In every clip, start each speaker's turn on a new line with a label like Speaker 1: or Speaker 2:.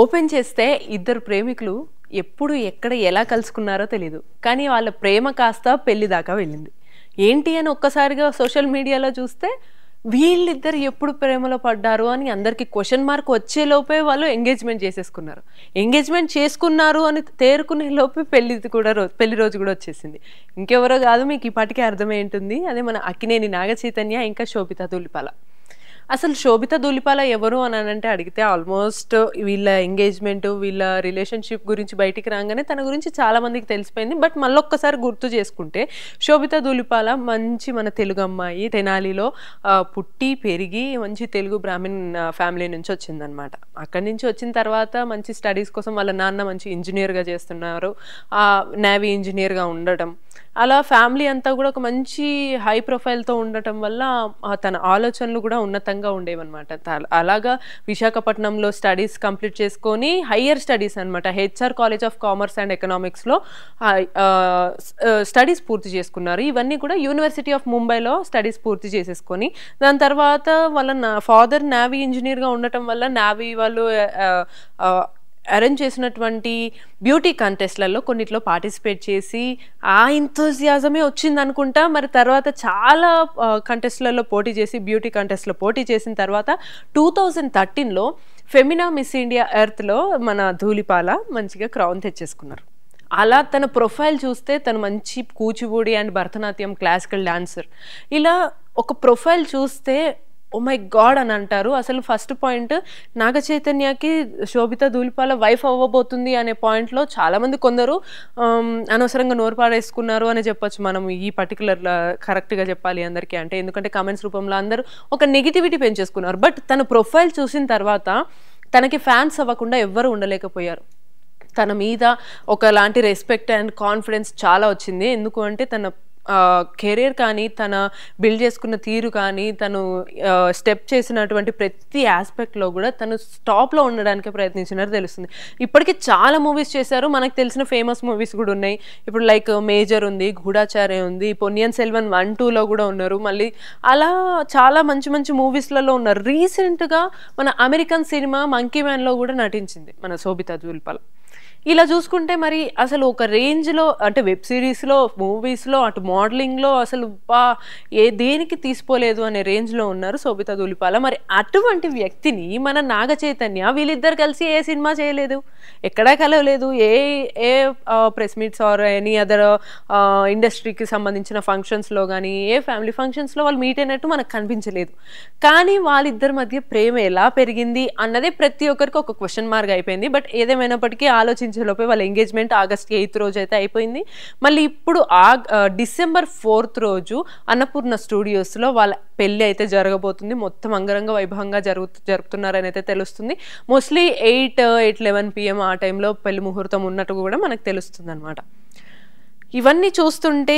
Speaker 1: open చేస్తే ఇద్దరు ప్రేమికులు ఎప్పుడు ఎక్కడ ఎలా కలుసుకున్నారో తెలీదు కానీ వాళ్ళ ప్రేమ కాస్త పెళ్లి దాకా వెళ్ళింది ఏంటి అని ఒక్కసారిగా సోషల్ మీడియాలో చూస్తే వీళ్ళిద్దరు ఎప్పుడు ప్రేమలో పడ్డారు అని అందరికీ క్వశ్చన్ మార్క్ వచ్చేలోపే వాళ్ళు ఎంగేజ్మెంట్ చేసేసుకున్నారు ఎంగేజ్మెంట్ చేసుకున్నారు అని తేరుకునే లోపే పెళ్లి కూడా రోజు పెళ్లి రోజు కూడా వచ్చేసింది ఇంకెవరో కాదు మీకు ఇప్పటికే అర్థమై ఉంటుంది అదే మన అక్కినేని నాగచైతన్య ఇంకా శోభిత తులిపాల అసలు శోభిత దూలిపాల ఎవరు అని అంటే అడిగితే ఆల్మోస్ట్ వీళ్ళ ఎంగేజ్మెంట్ వీళ్ళ రిలేషన్షిప్ గురించి బయటికి రాగానే తన గురించి చాలా మందికి తెలిసిపోయింది బట్ మళ్ళొక్కసారి గుర్తు చేసుకుంటే శోభిత దూలిపాల మంచి మన తెలుగు అమ్మాయి తెనాలిలో పుట్టి పెరిగి మంచి తెలుగు బ్రాహ్మిన్ ఫ్యామిలీ నుంచి వచ్చిందనమాట అక్కడి నుంచి వచ్చిన తర్వాత మంచి స్టడీస్ కోసం వాళ్ళ నాన్న మంచి ఇంజనీర్గా చేస్తున్నారు నేవీ ఇంజనీర్గా ఉండటం అలా ఫ్యామిలీ అంతా కూడా ఒక మంచి హై ప్రొఫైల్తో ఉండటం వల్ల తన ఆలోచనలు కూడా ఉన్నతంగా ఉండేవన్నమాట అలాగా విశాఖపట్నంలో స్టడీస్ కంప్లీట్ చేసుకొని హయ్యర్ స్టడీస్ అనమాట HR college of commerce and ఎకనామిక్స్లో స్టడీస్ పూర్తి చేసుకున్నారు ఇవన్నీ కూడా యూనివర్సిటీ ఆఫ్ ముంబైలో స్టడీస్ పూర్తి చేసేసుకొని దాని తర్వాత వాళ్ళ ఫాదర్ నావీ ఇంజనీర్గా ఉండటం వల్ల నావీ వాళ్ళు అరేంజ్ చేసినటువంటి బ్యూటీ కాంటెస్ట్లలో కొన్నిట్లో పార్టిసిపేట్ చేసి ఆ ఇంతోజియాజమే వచ్చింది అనుకుంటా మరి తర్వాత చాలా కంటెస్ట్లలో పోటీ చేసి బ్యూటీ కాంటెస్ట్లో పోటీ చేసిన తర్వాత టూ థౌజండ్ థర్టీన్లో ఫెమినా మిస్ ఇండియా ఎర్త్లో మన ధూళిపాల మంచిగా క్రౌన్ తెచ్చేసుకున్నారు అలా తన ప్రొఫైల్ చూస్తే తను మంచి Kuchipudi and Bharatanatyam classical dancer ఇలా ఒక ప్రొఫైల్ చూస్తే ఓ మై గాడ్ అని అంటారు అసలు ఫస్ట్ పాయింట్ నాగ చైతన్యకి శోభిత ధూలిపాల వైఫ్ అవ్వబోతుంది అనే పాయింట్లో చాలామంది కొందరు అనవసరంగా నోరుపాడేసుకున్నారు అని చెప్పొచ్చు మనం ఈ పర్టికులర్ కరెక్ట్గా చెప్పాలి అందరికీ అంటే ఎందుకంటే కామెంట్స్ రూపంలో అందరూ ఒక నెగిటివిటీ పెంచేసుకున్నారు బట్ తన ప్రొఫైల్ చూసిన తర్వాత తనకి ఫ్యాన్స్ అవ్వకుండా ఎవ్వరూ ఉండలేకపోయారు తన మీద ఒకలాంటి రెస్పెక్ట్ అండ్ కాన్ఫిడెన్స్ చాలా వచ్చింది ఎందుకు అంటే తన కెరీర్ కానీ తన బిల్డ్ చేసుకున్న తీరు కానీ తను స్టెప్ చేసినటువంటి ప్రతి ఆస్పెక్ట్లో కూడా తను స్టాప్లో ఉండడానికి ప్రయత్నించినారు తెలుస్తుంది ఇప్పటికీ చాలా మూవీస్ చేశారు మనకు తెలిసిన ఫేమస్ మూవీస్ కూడా ఉన్నాయి ఇప్పుడు లైక్ మేజర్ ఉంది గూఢాచార్య ఉంది పొన్నియన్ సెల్వన్ వన్ టూలో కూడా ఉన్నారు మళ్ళీ అలా చాలా మంచి మంచి మూవీస్లలో ఉన్నారు రీసెంట్గా మన అమెరికన్ సినిమా మంకీ మ్యాన్లో కూడా నటించింది మన శోభిత జూల్పల్ ఇలా చూసుకుంటే మరి అసలు ఒక రేంజ్లో అంటే వెబ్ సిరీస్లో మూవీస్లో అటు మోడలింగ్లో అసలు బా ఏ దేనికి తీసుకోలేదు అనే రేంజ్లో ఉన్నారు శోభిత దూలిపాల మరి అటువంటి వ్యక్తిని మన నాగ చైతన్య వీళ్ళిద్దరు కలిసి ఏ సినిమా చేయలేదు ఎక్కడా కలవలేదు ఏ ఏ press meets or any other ఇండస్ట్రీకి సంబంధించిన ఫంక్షన్స్లో కానీ ఏ ఫ్యామిలీ ఫంక్షన్స్లో వాళ్ళు మీట్ అయినట్టు మనకు కనిపించలేదు కానీ వాళ్ళిద్దరి మధ్య ప్రేమ ఎలా పెరిగింది అన్నదే ప్రతి ఒక్కరికి ఒక క్వశ్చన్ మార్క్ అయిపోయింది బట్ ఏదేమైనప్పటికీ ఆలోచించి లోపే వాళ్ళ ఎంగేజ్మెంట్ ఆగస్ట్ ఎయిత్ రోజు అయితే అయిపోయింది మళ్ళీ ఇప్పుడు ఆ డిసెంబర్ ఫోర్త్ రోజు అన్నపూర్ణ స్టూడియోస్లో వాళ్ళ పెళ్ళి అయితే జరగబోతుంది మొత్తం అంగరంగ వైభవంగా జరుగు జరుపుతున్నారని అయితే తెలుస్తుంది mostly eight eight eleven PM ఆ టైంలో పెళ్లి ముహూర్తం ఉన్నట్టు కూడా మనకు తెలుస్తుంది అనమాట ఇవన్నీ చూస్తుంటే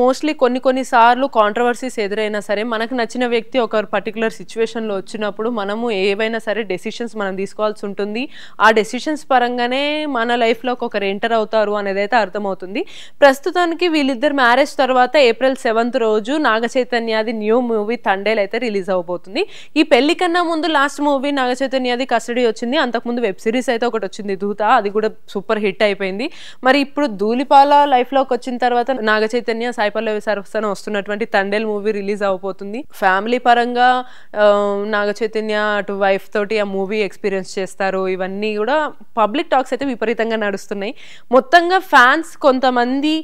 Speaker 1: మోస్ట్లీ కొన్ని కొన్నిసార్లు కాంట్రవర్సీస్ ఎదురైనా సరే మనకు నచ్చిన వ్యక్తి ఒక పర్టికులర్ సిచ్యువేషన్లో వచ్చినప్పుడు మనము ఏవైనా సరే డెసిషన్స్ మనం తీసుకోవాల్సి ఉంటుంది ఆ డెసిషన్స్ పరంగానే మన లైఫ్లో ఒకరు ఎంటర్ అవుతారు అనేది అయితే అర్థమవుతుంది ప్రస్తుతానికి వీళ్ళిద్దరు మ్యారేజ్ తర్వాత ఏప్రిల్ సెవెంత్ రోజు నాగచైతన్యాది న్యూ మూవీ తండేలు అయితే రిలీజ్ అవబోతుంది ఈ పెళ్లి కన్నా ముందు లాస్ట్ మూవీ నాగచైతన్యాది కస్టడీ వచ్చింది అంతకుముందు వెబ్ సిరీస్ అయితే ఒకటి వచ్చింది దూత అది కూడా సూపర్ హిట్ అయిపోయింది మరి ఇప్పుడు ధూళిపాల లైఫ్ లైఫ్లోకి వచ్చిన తర్వాత నాగ చైతన్య సాయిపల్లవి సరస్వన వస్తున్నటువంటి తండేల్ మూవీ రిలీజ్ అవబోతుంది ఫ్యామిలీ పరంగా నాగ చైతన్య అటు వైఫ్ తోటి ఆ మూవీ ఎక్స్పీరియన్స్ చేస్తారు ఇవన్నీ కూడా పబ్లిక్ టాక్స్ అయితే విపరీతంగా నడుస్తున్నాయి మొత్తంగా ఫ్యాన్స్ కొంతమంది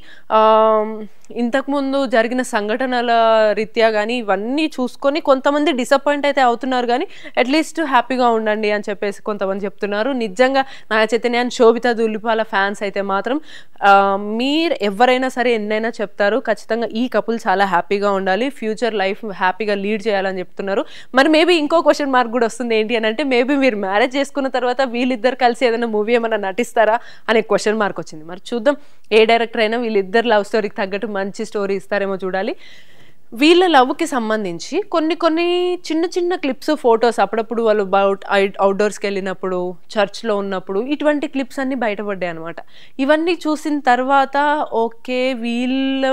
Speaker 1: ఇంతకుముందు జరిగిన సంఘటనల రీత్యా కానీ ఇవన్నీ చూసుకొని కొంతమంది డిసప్పాయింట్ అయితే అవుతున్నారు కానీ అట్లీస్ట్ హ్యాపీగా ఉండండి అని చెప్పేసి కొంతమంది చెప్తున్నారు నిజంగా నా చైతన్యాన్ని శోభిత దులిపాల ఫ్యాన్స్ అయితే మాత్రం మీరు ఎవరైనా సరే ఎన్నైనా చెప్తారు ఖచ్చితంగా ఈ కపుల్ చాలా హ్యాపీగా ఉండాలి ఫ్యూచర్ లైఫ్ హ్యాపీగా లీడ్ చేయాలని చెప్తున్నారు మరి మేబీ ఇంకో క్వశ్చన్ మార్క్ కూడా వస్తుంది ఏంటి అని అంటే మేబీ మీరు మ్యారేజ్ చేసుకున్న తర్వాత వీళ్ళిద్దరు కలిసి ఏదైనా మూవీ ఏమైనా నటిస్తారా అనే క్వశ్చన్ మార్క్ వచ్చింది మరి చూద్దాం ఏ డైరెక్టర్ అయినా వీళ్ళిద్దరు లవ్ స్టోరీకి తగ్గట్టు మంచి స్టోరీ ఇస్తారేమో చూడాలి వీళ్ళ లవ్కి సంబంధించి కొన్ని కొన్ని చిన్న చిన్న క్లిప్స్ ఫొటోస్ అప్పుడప్పుడు వాళ్ళు బౌట్ అవుట్డోర్స్కి వెళ్ళినప్పుడు చర్చ్లో ఉన్నప్పుడు ఇటువంటి క్లిప్స్ అన్నీ బయటపడ్డాయి అనమాట ఇవన్నీ చూసిన తర్వాత ఓకే వీళ్ళ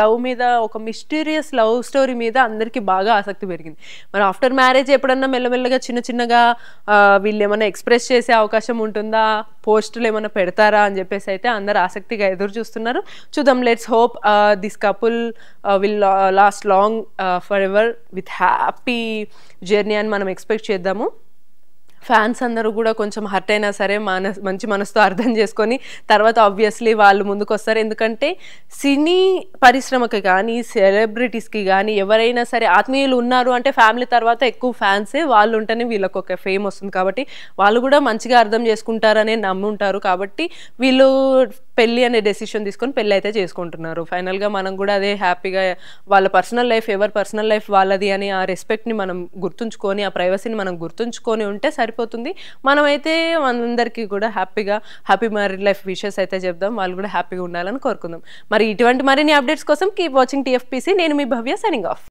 Speaker 1: లవ్ మీద ఒక మిస్టీరియస్ లవ్ స్టోరీ మీద అందరికీ బాగా ఆసక్తి పెరిగింది మరి ఆఫ్టర్ మ్యారేజ్ ఎప్పుడన్నా మెల్లమెల్లగా చిన్న చిన్నగా వీళ్ళు ఏమైనా ఎక్స్ప్రెస్ చేసే అవకాశం ఉంటుందా పోస్టులు ఏమైనా పెడతారా అని చెప్పేసి అయితే అందరు ఆసక్తిగా ఎదురు చూస్తున్నారు చూద్దాం let's hope this couple will last long forever with happy journey అని మనం ఎక్స్పెక్ట్ చేద్దాము ఫ్యాన్స్ అందరూ కూడా కొంచెం హర్ట్ అయినా సరే మన మంచి మనసుతో అర్థం చేసుకొని తర్వాత ఆబ్వియస్లీ వాళ్ళు ముందుకు వస్తారు ఎందుకంటే సినీ పరిశ్రమకి కానీ సెలబ్రిటీస్కి కానీ ఎవరైనా సరే ఆత్మీయులు ఉన్నారు అంటే ఫ్యామిలీ తర్వాత ఎక్కువ ఫ్యాన్సే వాళ్ళు ఉంటేనే వీళ్ళకు ఒక ఫేమ్ వస్తుంది కాబట్టి వాళ్ళు కూడా మంచిగా అర్థం చేసుకుంటారనే నమ్ముంటారు కాబట్టి వీళ్ళు పెళ్ళి అనే డెసిషన్ తీసుకొని పెళ్ళి అయితే చేసుకుంటున్నారు ఫైనల్గా మనం కూడా అదే హ్యాపీగా వాళ్ళ పర్సనల్ లైఫ్ ఎవరి పర్సనల్ లైఫ్ వాళ్ళది అని ఆ రెస్పెక్ట్ని మనం గుర్తుంచుకొని ఆ ప్రైవసీని మనం గుర్తుంచుకొని ఉంటే సరిపోతుంది మనమైతే అందరికీ కూడా హ్యాపీగా హ్యాపీ మ్యారీడ్ లైఫ్ విషెస్ అయితే చెప్దాం వాళ్ళు కూడా హ్యాపీగా ఉండాలని కోరుకుందాం మరి ఇటువంటి మరిన్ని అప్డేట్స్ కోసం కీప్ వాచింగ్ టీఎఫ్పీసీ నేను మీ భవ్య సైనింగ్ ఆఫ్